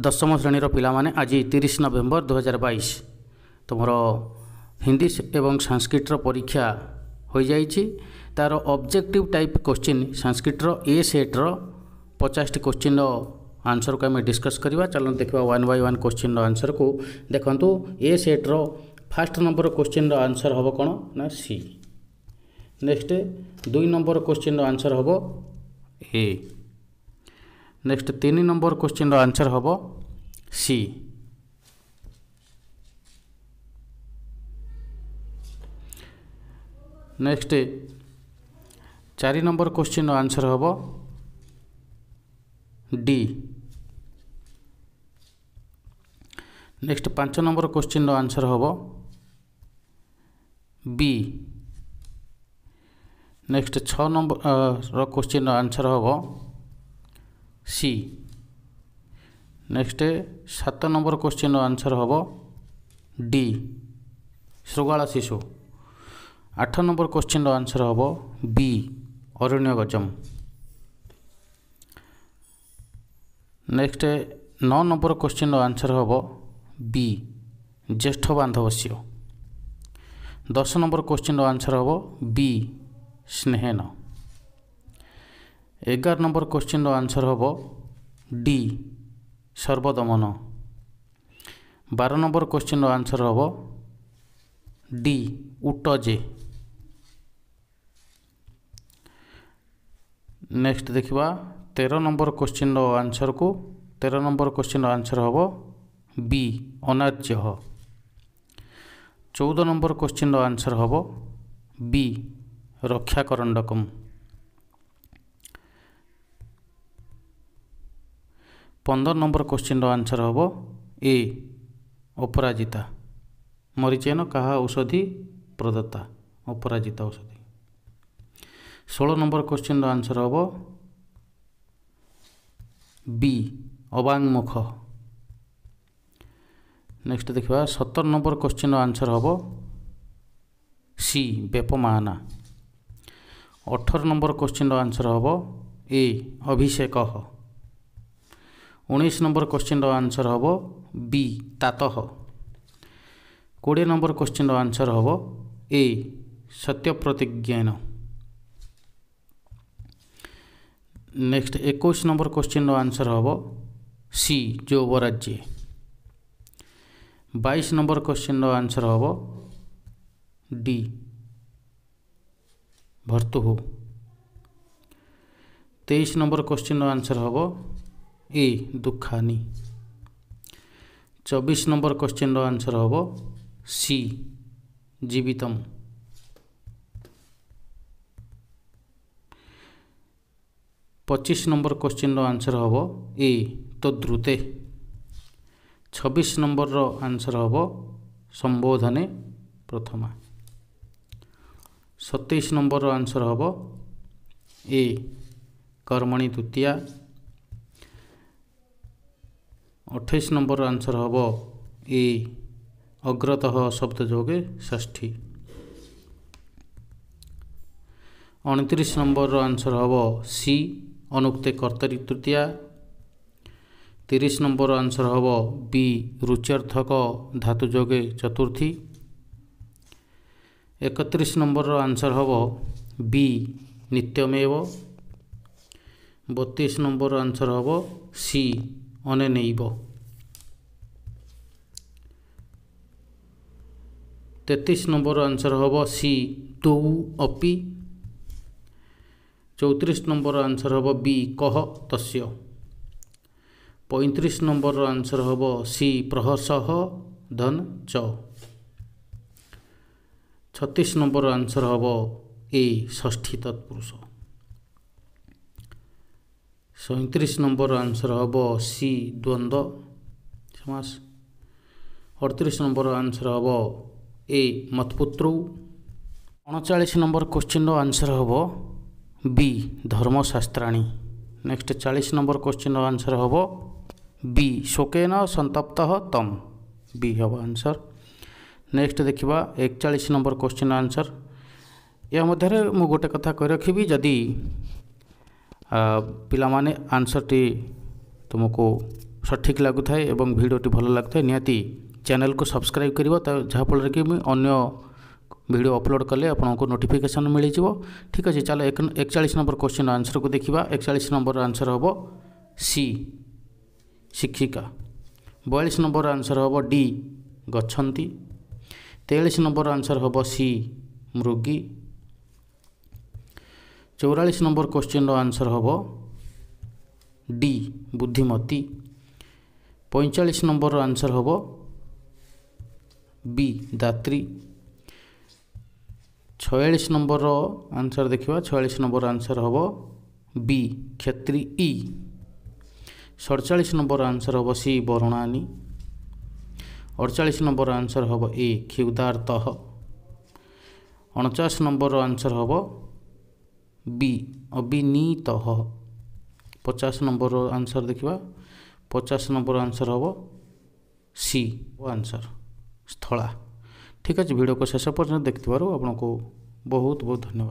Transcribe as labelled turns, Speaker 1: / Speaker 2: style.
Speaker 1: ଦଶମ ଶ୍ରେଣୀର ପିଲାମାନେ ଆଜି ତିରିଶ ନଭେମ୍ବର ଦୁଇହଜାର ବାଇଶ ତୁମର ହିନ୍ଦୀ ଏବଂ ସାଂସ୍କ୍ରିଟର ପରୀକ୍ଷା ହୋଇଯାଇଛି ତା'ର ଅବଜେକ୍ଟିଭ୍ ଟାଇପ୍ କୋଶ୍ଚିନ୍ ସାଂସ୍କ୍ରିଟର ଏ ସେଟ୍ର ପଚାଶଟି କୋଶ୍ଚିନ୍ର ଆନ୍ସରକୁ ଆମେ ଡିସ୍କସ୍ କରିବା ଚାଲନ୍ତୁ ଦେଖିବା ୱାନ୍ ବାଇ ୱାନ୍ କୋଶ୍ଚିନ୍ର ଆନ୍ସରକୁ ଦେଖନ୍ତୁ ଏ ସେଟ୍ର ଫାର୍ଷ୍ଟ ନମ୍ବର କୋଶ୍ଚିନ୍ର ଆନ୍ସର ହେବ କ'ଣ ନା ସି ନେକ୍ସଟ ଦୁଇ ନମ୍ବର କୋଶ୍ଚିନ୍ର ଆନ୍ସର ହେବ ଏ নেক্সট তিন নম্বর কোশ্চিন্র আনসর হব সি নেক্সট চারি নম্বর কোশ্চিন্র আনসর হব ডি নেক্সট পাঁচ নম্বর কোশ্চিন্র আনসর হব বি নেক্সট ছ নম্বর কোশ্চিন্র আনসর হব ସି ନେକ୍ସଟ ସାତ ନମ୍ବର କୋଶ୍ଚିନ୍ର ଆନ୍ସର ହେବ ଡି ଶୃଗାଳ ଶିଶୁ ଆଠ ନମ୍ବର କୋଶ୍ଚିନ୍ର ଆନ୍ସର ହେବ ବି ଅରଣ୍ୟ ଗଜମ ନେକ୍ସଟ ନଅ ନମ୍ବର କୋଶ୍ଚିନ୍ର ଆନ୍ସର ହେବ ବି ଜ୍ୟେଷ୍ଠ ବାନ୍ଧବ ଶିଅ ଦଶ ନମ୍ବର କୋଶ୍ଚିନ୍ର ଆନ୍ସର ହେବ ବି ସ୍ନେହେନ ଏଗାର ନମ୍ବର କୋଶ୍ଚିନ୍ର ଆନ୍ସର୍ ହେବ ଡି ସର୍ବଦମନ ବାର ନମ୍ବର କୋଶ୍ଚିନ୍ର ଆନ୍ସର୍ ହେବ ଡି ଉଟଜେ ନେକ୍ସଟ ଦେଖିବା ତେର ନମ୍ବର କୋଶ୍ଚିନ୍ର ଆନ୍ସର୍କୁ ତେର ନମ୍ବର କୋଶ୍ଚିନ୍ର ଆନ୍ସର୍ ହେବ ବି ଅନାର୍ଯ୍ୟ ଚଉଦ ନମ୍ବର କୋଶ୍ଚିନ୍ର ଆନ୍ସର୍ ହେବ ବି ରକ୍ଷାକରଣ୍ଡକମ୍ ପନ୍ଦର ନମ୍ବର କୋଶ୍ଚିନ୍ର ଆନ୍ସର୍ ହେବ ଏ ଅପରାଜିତା ମରିଚେନ କାହା ଔଷଧି ପ୍ରଦତା ଅପରାଜିତା ଔଷଧି ଷୋହଳ ନମ୍ବର କୋଶ୍ଚିନ୍ର ଆନ୍ସର୍ ହେବ ବି ଅବାଙ୍ଗମୁଖ ନେକ୍ସଟ ଦେଖିବା ସତର ନମ୍ବର କୋଶ୍ଚିନ୍ର ଆନ୍ସର୍ ହେବ ସି ବେପମାହାନା ଅଠର ନମ୍ବର କୋଶ୍ଚିନ୍ର ଆନ୍ସର୍ ହେବ ଏ ଅଭିଷେକ ହ ଉଣେଇଶ ନମ୍ବର କୋଶ୍ଚିନ୍ର ଆନ୍ସର୍ ହେବ ବି ତାତଃ କୋଡ଼ିଏ ନମ୍ବର କୋଶ୍ଚିନ୍ର ଆନ୍ସର୍ ହେବ ଏ ସତ୍ୟପ୍ରତିଜ୍ଞାନ ନେକ୍ସଟ ଏକୋଇଶ ନମ୍ବର କୋଶ୍ଚିନ୍ର ଆନ୍ସର୍ ହେବ ସି ଯୌବରାଜ୍ୟ ବାଇଶ ନମ୍ବର କୋଶ୍ଚିନ୍ର ଆନ୍ସର୍ ହେବ डी भर्तुहु तेईस नंबर क्वेश्चन आंसर हम ଏ ଦୁଃଖାନି ଚବିଶ ନମ୍ବର କ୍ୱେଶ୍ଚିନ୍ର ଆନ୍ସର୍ ହେବ ସି ଜୀବିତମ୍ ପଚିଶ ନମ୍ବର କ୍ୱେଶ୍ଚିନ୍ର ଆନ୍ସର୍ ହେବ ଏ ତଦ୍ରୁତେ ଛବିଶ ନମ୍ବରର ଆନ୍ସର୍ ହେବ ସମ୍ବୋଧନେ ପ୍ରଥମା ସତେଇଶ ନମ୍ବରର ଆନ୍ସର୍ ହେବ ଏ କର୍ମଣି ଦ୍ୱିତୀୟା ଅଠେଇଶ ନମ୍ବର ଆନ୍ସର ହେବ ଏ ଅଗ୍ରତଃ ଶବ୍ଦ ଯୋଗେ ଷଷ୍ଠୀ ଅଣତିରିଶ ନମ୍ବରର ଆନ୍ସର ହେବ ସି ଅନୁକ୍ତେ କର୍ତ୍ତରୀ ତୃତୀୟା ତିରିଶ ନମ୍ବର ଆନ୍ସର ହେବ ବି ରୁଚ୍ୟାର୍ଥକ ଧାତୁ ଯୋଗେ ଚତୁର୍ଥୀ ଏକତିରିଶ ନମ୍ବରର ଆନ୍ସର ହେବ ବି ନିତ୍ୟମେବ ବତିଶ ନମ୍ବରର ଆନ୍ସର ହେବ ସି মনে নেইব তেত্রিশ নম্বর আনসার হব সি তৌ অপি চৌত্রিশ নম্বর আনসার হব বি কহ তস্য পঁয়ত্রিশ নম্বর আনসার হব সি প্রহসহ ধন চ ছত্রিশ নম্বর আনসার হব এ ষষ্ঠী তৎপুরুষ ସଇଁତିରିଶ ନମ୍ବର ଆନ୍ସର୍ ହେବ ସି ଦ୍ୱନ୍ଦ୍ୱ ସମାସ ଅଡ଼ତିରିଶ ନମ୍ବର ଆନ୍ସର୍ ହେବ ଏ ମତପୁତ୍ର ଅଣଚାଳିଶ ନମ୍ବର କୋଶ୍ଚିନ୍ର ଆନ୍ସର୍ ହେବ ବି ଧର୍ମଶାସ୍ତ୍ରାଣୀ ନେକ୍ସଟ ଚାଳିଶ ନମ୍ବର କୋଶ୍ଚିନ୍ର ଆନ୍ସର୍ ହେବ ବି ଶୋକେନ ସନ୍ତପ୍ତ ତମ୍ ବି ହେବ ଆନ୍ସର୍ ନେକ୍ସଟ ଦେଖିବା ଏକଚାଳିଶ ନମ୍ବର କୋଶ୍ଚିନ୍ର ଆନ୍ସର୍ ଏହା ମଧ୍ୟରେ ମୁଁ ଗୋଟେ କଥା କହି ରଖିବି ଯଦି आंसर टी तुमको सठिक लगु था भिडटी भल लगु था निति चेल को सब्सक्राइब कर जहाँफल कि भिड अपलोड कले आपको नोटिफिकेसन मिल जाव ठीक अच्छे चलो एक एकचाश नंबर क्वेश्चन आंसर को देखा एकचाश नंबर आंसर हे सी शिक्षिका बयालीस नंबर आंसर हे डी गेलीस नंबर आंसर हे सी मृगी ଚଉରାଳିଶ ନମ୍ବର କୋଶ୍ଚିନ୍ର ଆନ୍ସର୍ ହେବ ଡି ବୁଦ୍ଧିମତୀ ପଇଁଚାଳିଶ ନମ୍ବରର ଆନ୍ସର୍ ହେବ ବି ଦାତ୍ରୀ ଛୟାଳିଶ ନମ୍ବରର ଆନ୍ସର୍ ଦେଖିବା ଛୟାଳିଶ ନମ୍ବର ଆନ୍ସର୍ ହେବ ବି କ୍ଷେତ୍ରୀ ଇ ସଡ଼ଚାଳିଶ ନମ୍ବର ଆନ୍ସର୍ ହେବ ସି ବରୁଣାନୀ ଅଡ଼ଚାଳିଶ ନମ୍ବର ଆନ୍ସର୍ ହେବ ଏ କ୍ଷୁଦାର୍ତଃ ଅଣଚାଶ ନମ୍ବରର ଆନ୍ସର୍ ହେବ बी अभिनीत पचास नंबर आंसर देखा पचास नंबर आंसर हम सी आंसर स्थला ठीक अच्छे भिड को शेष पर्यटन देखो आपको बहुत बहुत धन्यवाद